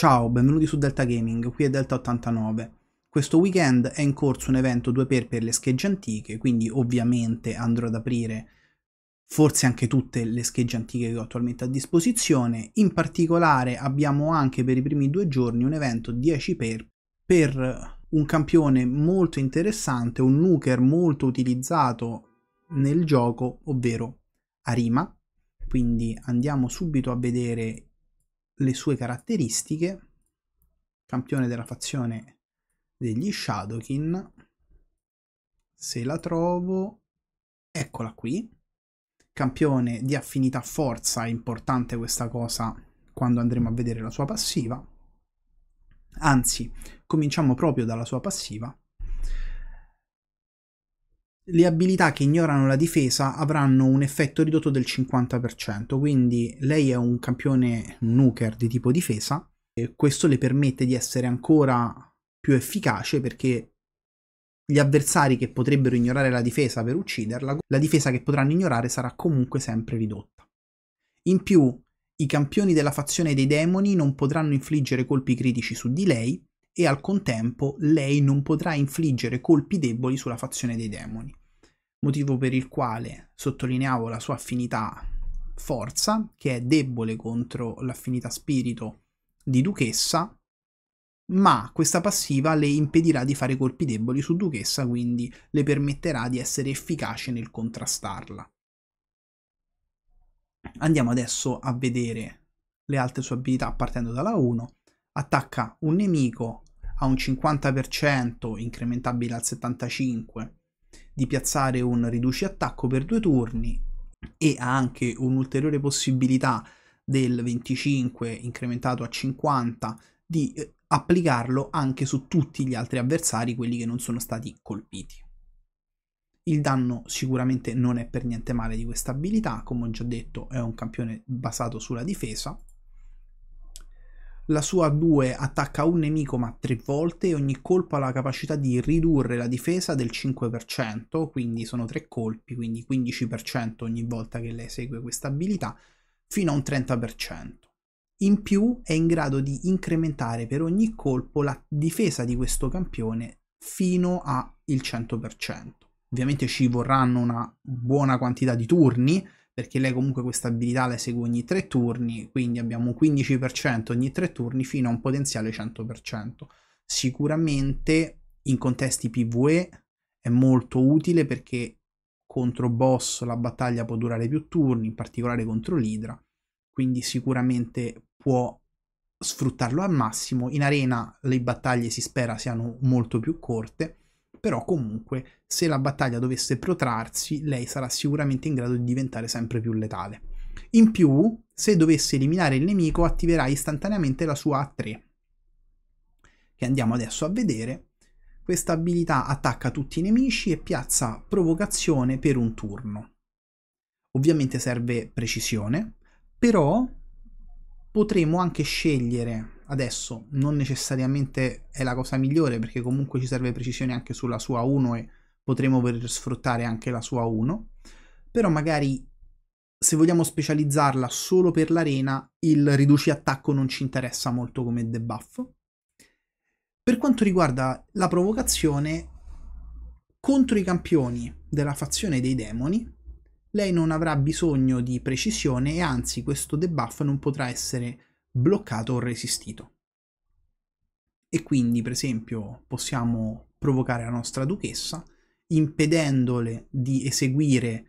Ciao, benvenuti su Delta Gaming, qui è Delta89. Questo weekend è in corso un evento 2x per le schegge antiche, quindi ovviamente andrò ad aprire forse anche tutte le schegge antiche che ho attualmente a disposizione. In particolare abbiamo anche per i primi due giorni un evento 10x per un campione molto interessante, un nuker molto utilizzato nel gioco, ovvero Arima. Quindi andiamo subito a vedere le sue caratteristiche, campione della fazione degli Shadowkin, se la trovo, eccola qui, campione di affinità forza, è importante questa cosa quando andremo a vedere la sua passiva, anzi cominciamo proprio dalla sua passiva, le abilità che ignorano la difesa avranno un effetto ridotto del 50%, quindi lei è un campione nuker di tipo difesa e questo le permette di essere ancora più efficace perché gli avversari che potrebbero ignorare la difesa per ucciderla, la difesa che potranno ignorare sarà comunque sempre ridotta. In più, i campioni della fazione dei demoni non potranno infliggere colpi critici su di lei e al contempo lei non potrà infliggere colpi deboli sulla fazione dei demoni, motivo per il quale sottolineavo la sua affinità forza, che è debole contro l'affinità spirito di Duchessa, ma questa passiva le impedirà di fare colpi deboli su Duchessa, quindi le permetterà di essere efficace nel contrastarla. Andiamo adesso a vedere le altre sue abilità partendo dalla 1. Attacca un nemico a un 50% incrementabile al 75% di piazzare un riduci attacco per due turni e ha anche un'ulteriore possibilità del 25 incrementato a 50 di eh, applicarlo anche su tutti gli altri avversari, quelli che non sono stati colpiti. Il danno sicuramente non è per niente male di questa abilità, come ho già detto è un campione basato sulla difesa, la sua 2 attacca un nemico ma 3 volte e ogni colpo ha la capacità di ridurre la difesa del 5%, quindi sono 3 colpi, quindi 15% ogni volta che lei segue questa abilità, fino a un 30%. In più è in grado di incrementare per ogni colpo la difesa di questo campione fino al 100%. Ovviamente ci vorranno una buona quantità di turni, perché lei comunque questa abilità la segue ogni 3 turni, quindi abbiamo un 15% ogni 3 turni fino a un potenziale 100%. Sicuramente in contesti PvE è molto utile perché contro boss la battaglia può durare più turni, in particolare contro l'Idra, quindi sicuramente può sfruttarlo al massimo. In arena le battaglie si spera siano molto più corte, però comunque se la battaglia dovesse protrarsi lei sarà sicuramente in grado di diventare sempre più letale. In più, se dovesse eliminare il nemico attiverà istantaneamente la sua A3, che andiamo adesso a vedere. Questa abilità attacca tutti i nemici e piazza provocazione per un turno. Ovviamente serve precisione, però potremo anche scegliere adesso non necessariamente è la cosa migliore perché comunque ci serve precisione anche sulla sua 1 e potremo poter sfruttare anche la sua 1 però magari se vogliamo specializzarla solo per l'arena il riduci attacco non ci interessa molto come debuff per quanto riguarda la provocazione contro i campioni della fazione dei demoni lei non avrà bisogno di precisione e anzi questo debuff non potrà essere bloccato o resistito. E quindi, per esempio, possiamo provocare la nostra duchessa impedendole di eseguire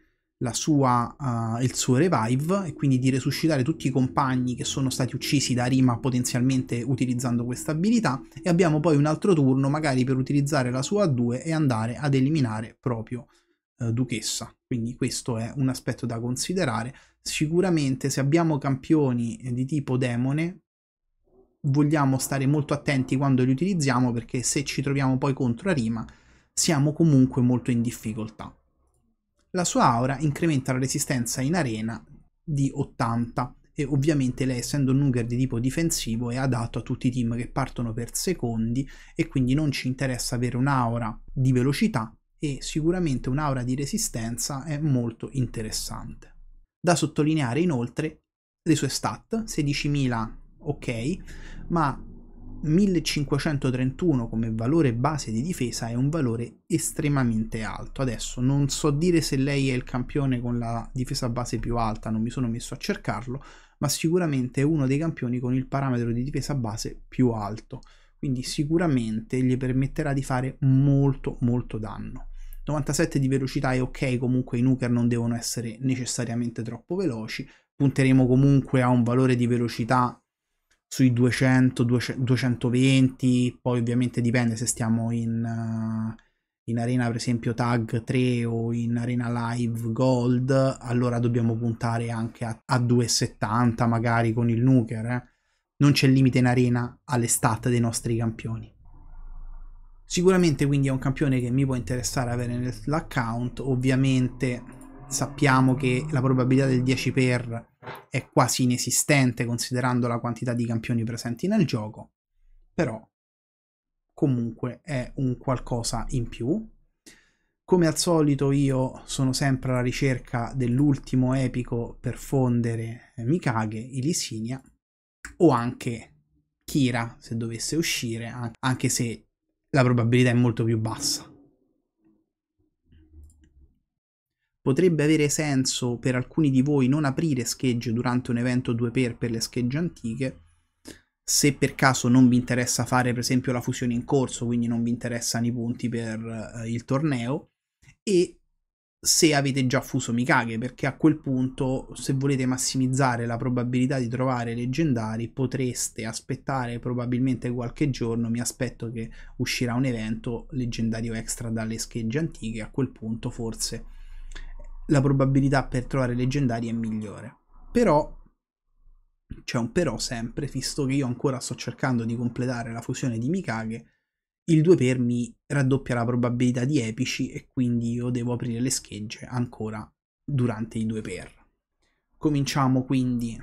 sua, uh, il suo revive e quindi di resuscitare tutti i compagni che sono stati uccisi da Rima potenzialmente utilizzando questa abilità e abbiamo poi un altro turno magari per utilizzare la sua A2 e andare ad eliminare proprio uh, Duchessa. Quindi questo è un aspetto da considerare. Sicuramente se abbiamo campioni eh, di tipo demone, vogliamo stare molto attenti quando li utilizziamo perché se ci troviamo poi contro Arima siamo comunque molto in difficoltà. La sua aura incrementa la resistenza in arena di 80 e ovviamente lei essendo un Nuger di tipo difensivo è adatto a tutti i team che partono per secondi e quindi non ci interessa avere un'aura di velocità e sicuramente un'aura di resistenza è molto interessante. Da sottolineare inoltre le sue stat, 16.000 ok, ma 1531 come valore base di difesa è un valore estremamente alto. Adesso non so dire se lei è il campione con la difesa base più alta, non mi sono messo a cercarlo, ma sicuramente è uno dei campioni con il parametro di difesa base più alto quindi sicuramente gli permetterà di fare molto molto danno. 97 di velocità è ok, comunque i nuker non devono essere necessariamente troppo veloci, punteremo comunque a un valore di velocità sui 200, 200 220, poi ovviamente dipende se stiamo in... Uh, in arena per esempio tag 3 o in arena live gold allora dobbiamo puntare anche a, a 2,70 magari con il nuker eh? non c'è limite in arena alle stat dei nostri campioni. Sicuramente quindi è un campione che mi può interessare avere nell'account, ovviamente sappiamo che la probabilità del 10 per è quasi inesistente considerando la quantità di campioni presenti nel gioco, però comunque è un qualcosa in più. Come al solito io sono sempre alla ricerca dell'ultimo epico per fondere Mikage, Ilisinia, o anche Kira se dovesse uscire, anche se la probabilità è molto più bassa. Potrebbe avere senso per alcuni di voi non aprire schegge durante un evento 2x per le schegge antiche, se per caso non vi interessa fare per esempio la fusione in corso, quindi non vi interessano i punti per eh, il torneo, e se avete già fuso Mikage, perché a quel punto, se volete massimizzare la probabilità di trovare leggendari, potreste aspettare probabilmente qualche giorno. Mi aspetto che uscirà un evento leggendario extra dalle schegge antiche. A quel punto, forse la probabilità per trovare leggendari è migliore. Però c'è un però sempre, visto che io ancora sto cercando di completare la fusione di Mikage il 2 per mi raddoppia la probabilità di epici e quindi io devo aprire le schegge ancora durante i 2 per. Cominciamo quindi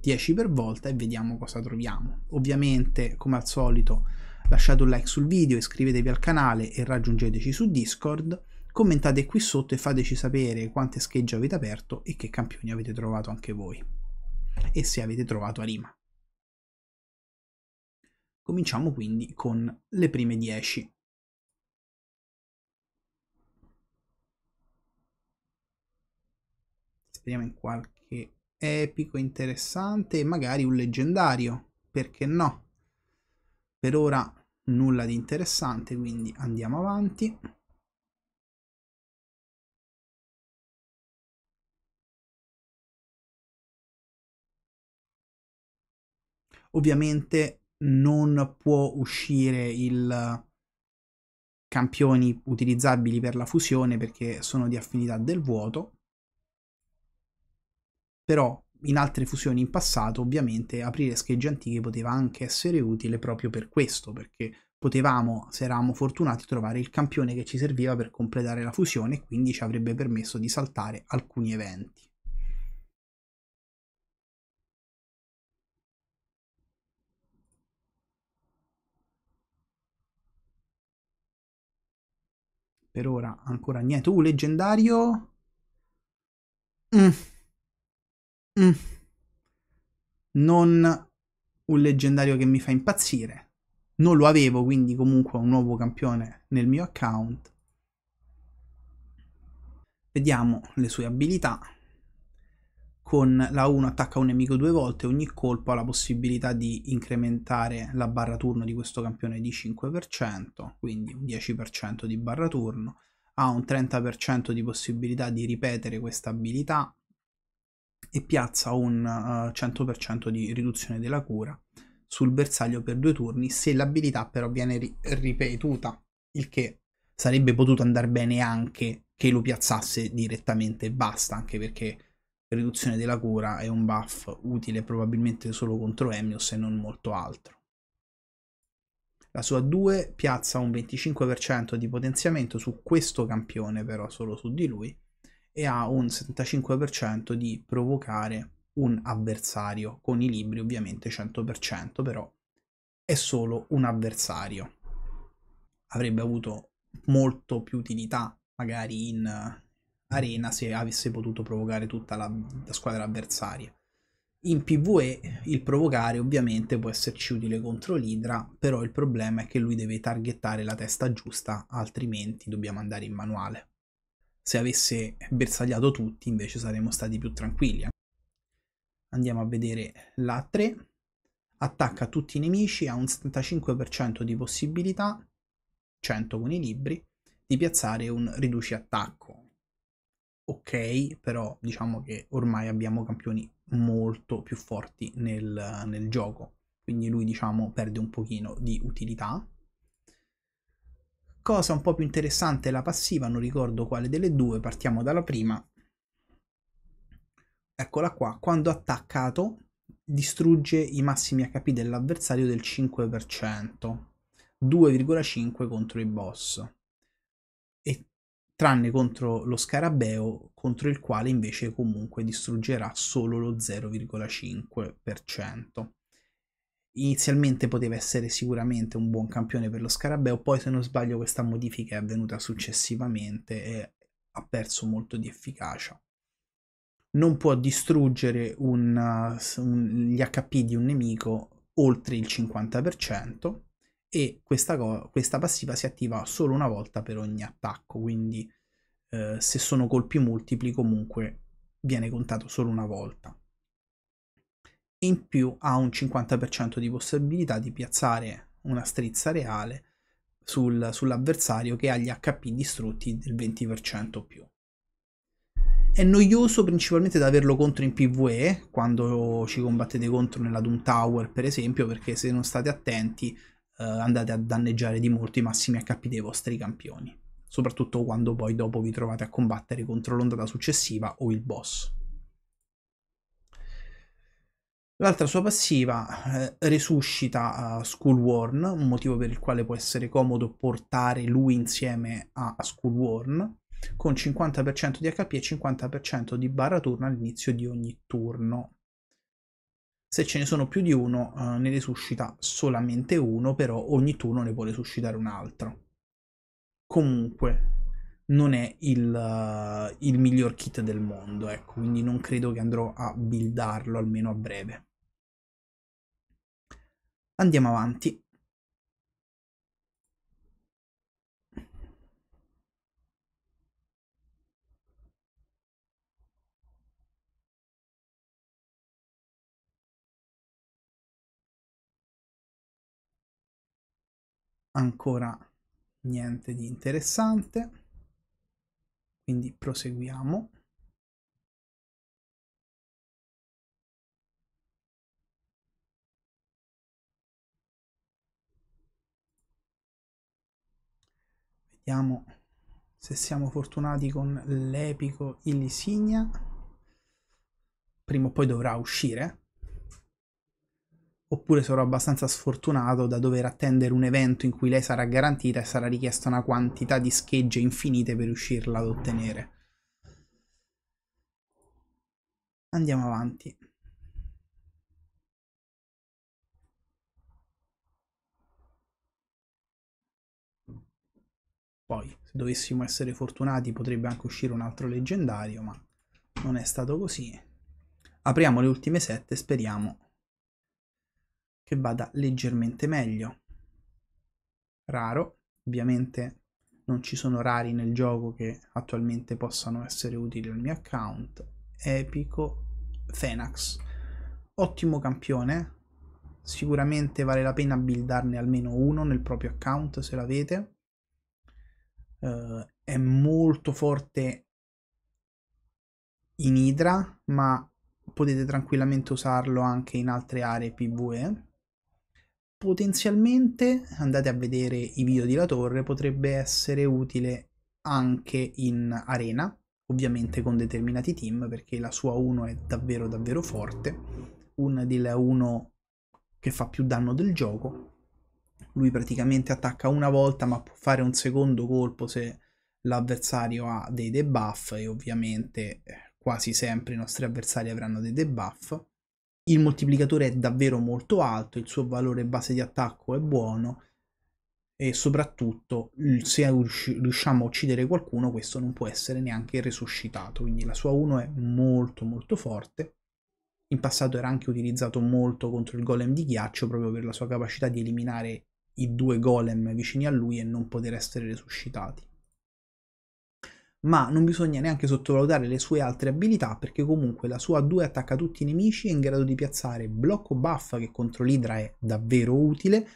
10 per volta e vediamo cosa troviamo. Ovviamente, come al solito, lasciate un like sul video, iscrivetevi al canale e raggiungeteci su Discord, commentate qui sotto e fateci sapere quante schegge avete aperto e che campioni avete trovato anche voi e se avete trovato a rima. Cominciamo quindi con le prime 10. Speriamo in qualche epico interessante e magari un leggendario, perché no? Per ora nulla di interessante, quindi andiamo avanti. Ovviamente non può uscire il campioni utilizzabili per la fusione perché sono di affinità del vuoto però in altre fusioni in passato ovviamente aprire schegge antiche poteva anche essere utile proprio per questo perché potevamo se eravamo fortunati trovare il campione che ci serviva per completare la fusione e quindi ci avrebbe permesso di saltare alcuni eventi Per ora ancora niente. Uh, leggendario. Mm. Mm. Non un leggendario che mi fa impazzire. Non lo avevo, quindi comunque un nuovo campione nel mio account. Vediamo le sue abilità con la 1 attacca un nemico due volte, ogni colpo ha la possibilità di incrementare la barra turno di questo campione di 5%, quindi un 10% di barra turno, ha un 30% di possibilità di ripetere questa abilità e piazza un uh, eh, 100% di riduzione della cura sul bersaglio per due turni se l'abilità però viene ri ripetuta, il che sarebbe potuto andare bene anche che lo piazzasse direttamente e basta, anche perché riduzione della cura e un buff utile probabilmente solo contro Emius se non molto altro. La sua 2 piazza un 25% di potenziamento su questo campione, però solo su di lui, e ha un 75% di provocare un avversario, con i libri ovviamente 100%, però è solo un avversario. Avrebbe avuto molto più utilità magari in arena se avesse potuto provocare tutta la, la squadra avversaria. In PvE il provocare ovviamente può esserci utile contro l'Idra, però il problema è che lui deve targettare la testa giusta, altrimenti dobbiamo andare in manuale. Se avesse bersagliato tutti invece saremmo stati più tranquilli. Andiamo a vedere la 3. Attacca tutti i nemici, ha un 75% di possibilità, 100 con i libri, di piazzare un riduci attacco ok, però diciamo che ormai abbiamo campioni molto più forti nel, nel gioco, quindi lui diciamo perde un pochino di utilità. Cosa un po' più interessante è la passiva, non ricordo quale delle due, partiamo dalla prima. Eccola qua, quando attaccato distrugge i massimi HP dell'avversario del 5%, 2,5 contro i boss. E tranne contro lo scarabeo contro il quale invece comunque distruggerà solo lo 0,5%. Inizialmente poteva essere sicuramente un buon campione per lo scarabeo, poi se non sbaglio questa modifica è avvenuta successivamente e ha perso molto di efficacia. Non può distruggere un, un, gli HP di un nemico oltre il 50%, e questa, questa passiva si attiva solo una volta per ogni attacco, quindi eh, se sono colpi multipli comunque viene contato solo una volta. In più ha un 50% di possibilità di piazzare una strizza reale sul, sull'avversario che ha gli HP distrutti del 20% o più. È noioso principalmente da averlo contro in PvE, quando ci combattete contro nella Doom Tower per esempio, perché se non state attenti eh, andate a danneggiare di molto i massimi HP dei vostri campioni, soprattutto quando poi dopo vi trovate a combattere contro l'ondata successiva o il boss. L'altra sua passiva eh, resuscita uh, eh, Skullworn, un motivo per il quale può essere comodo portare lui insieme a Skullworn, con 50% di HP e 50% di barra turno all'inizio di ogni turno. Se ce ne sono più di uno, eh, ne resuscita solamente uno, però ogni turno ne può resuscitare un altro. Comunque, non è il, uh, il miglior kit del mondo, ecco, quindi non credo che andrò a buildarlo, almeno a breve. Andiamo avanti. ancora niente di interessante quindi proseguiamo vediamo se siamo fortunati con l'epico Illisigna prima o poi dovrà uscire oppure sarò abbastanza sfortunato da dover attendere un evento in cui lei sarà garantita e sarà richiesta una quantità di schegge infinite per riuscirla ad ottenere. Andiamo avanti. Poi, se dovessimo essere fortunati, potrebbe anche uscire un altro leggendario, ma non è stato così. Apriamo le ultime sette, speriamo che vada leggermente meglio. Raro, ovviamente non ci sono rari nel gioco che attualmente possano essere utili al mio account. Epico Fenax, ottimo campione, sicuramente vale la pena buildarne almeno uno nel proprio account se l'avete. Uh, è molto forte in Hydra, ma potete tranquillamente usarlo anche in altre aree PvE potenzialmente andate a vedere i video di La Torre potrebbe essere utile anche in arena ovviamente con determinati team perché la sua 1 è davvero davvero forte una delle 1 che fa più danno del gioco lui praticamente attacca una volta ma può fare un secondo colpo se l'avversario ha dei debuff e ovviamente eh, quasi sempre i nostri avversari avranno dei debuff il moltiplicatore è davvero molto alto, il suo valore base di attacco è buono e soprattutto se riusciamo a uccidere qualcuno questo non può essere neanche resuscitato, quindi la sua 1 è molto molto forte. In passato era anche utilizzato molto contro il golem di ghiaccio proprio per la sua capacità di eliminare i due golem vicini a lui e non poter essere resuscitati ma non bisogna neanche sottovalutare le sue altre abilità perché comunque la sua 2 attacca tutti i nemici, è in grado di piazzare blocco buff che contro l'idra è davvero utile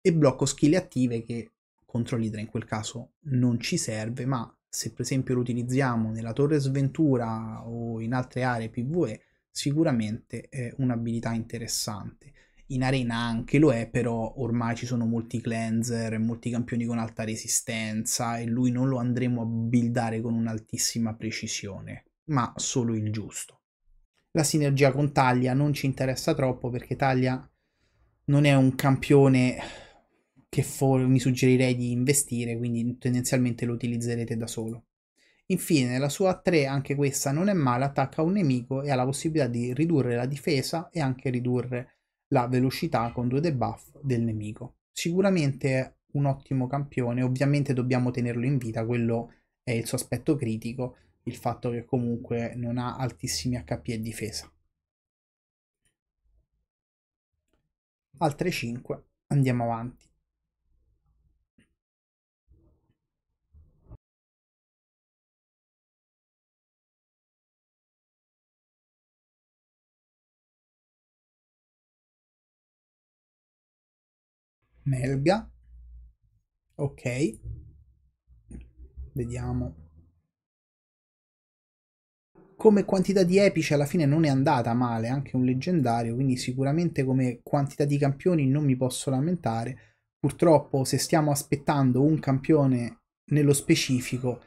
e blocco skill attive che contro l'idra in quel caso non ci serve, ma se per esempio lo utilizziamo nella torre sventura o in altre aree PvE sicuramente è un'abilità interessante in arena anche lo è, però ormai ci sono molti cleanser, e molti campioni con alta resistenza e lui non lo andremo a buildare con un'altissima precisione, ma solo il giusto. La sinergia con Taglia non ci interessa troppo perché Taglia non è un campione che for- mi suggerirei di investire, quindi tendenzialmente lo utilizzerete da solo. Infine, la sua a 3, anche questa non è male, attacca un nemico e ha la possibilità di ridurre la difesa e anche ridurre la velocità con due debuff del nemico. Sicuramente è un ottimo campione, ovviamente dobbiamo tenerlo in vita, quello è il suo aspetto critico, il fatto che comunque non ha altissimi HP e difesa. Altre 5, andiamo avanti. Melga. Ok. Vediamo. Come quantità di epici alla fine non è andata male, anche un leggendario, quindi sicuramente come quantità di campioni non mi posso lamentare. Purtroppo se stiamo aspettando un campione nello specifico,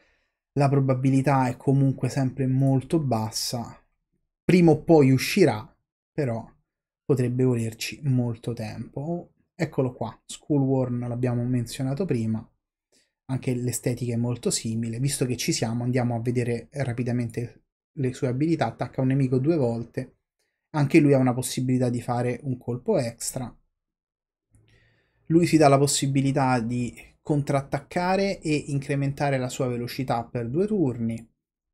la probabilità è comunque sempre molto bassa. Prima o poi uscirà, però potrebbe volerci molto tempo. Eccolo qua, Schoolworn l'abbiamo menzionato prima, anche l'estetica è molto simile, visto che ci siamo andiamo a vedere rapidamente le sue abilità, attacca un nemico due volte, anche lui ha una possibilità di fare un colpo extra, lui si dà la possibilità di contrattaccare e incrementare la sua velocità per due turni,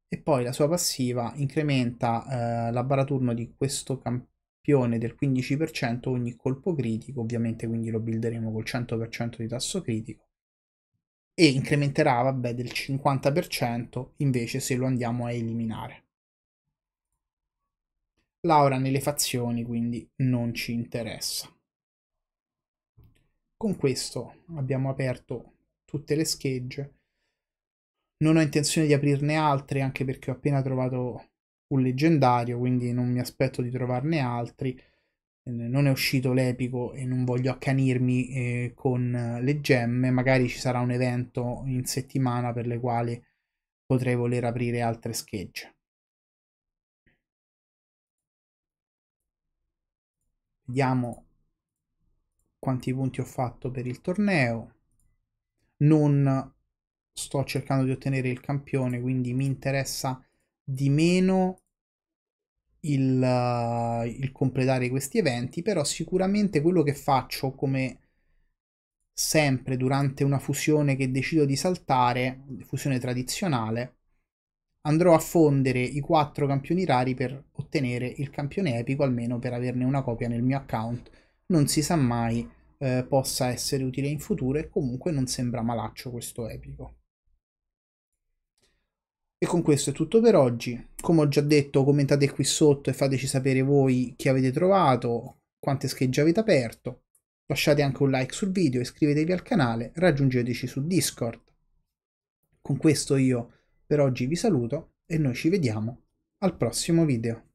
e poi la sua passiva incrementa eh, la baraturno di questo campione campione del 15% ogni colpo critico, ovviamente quindi lo builderemo col 100% di tasso critico, e incrementerà vabbè, del 50% invece se lo andiamo a eliminare. Laura nelle fazioni quindi non ci interessa. Con questo abbiamo aperto tutte le schegge. Non ho intenzione di aprirne altre anche perché ho appena trovato un leggendario, quindi non mi aspetto di trovarne altri. Eh, non è uscito l'epico e non voglio accanirmi eh, con le gemme, magari ci sarà un evento in settimana per le quali potrei voler aprire altre schegge. Vediamo quanti punti ho fatto per il torneo. Non sto cercando di ottenere il campione, quindi mi interessa di meno il, uh, il, completare questi eventi, però sicuramente quello che faccio come sempre durante una fusione che decido di saltare, fusione tradizionale, andrò a fondere i quattro campioni rari per ottenere il campione epico, almeno per averne una copia nel mio account. Non si sa mai eh, possa essere utile in futuro e comunque non sembra malaccio questo epico. E con questo è tutto per oggi. Come ho già detto, commentate qui sotto e fateci sapere voi chi avete trovato, quante schegge avete aperto. Lasciate anche un like sul video, iscrivetevi al canale, raggiungeteci su Discord. Con questo io per oggi vi saluto e noi ci vediamo al prossimo video.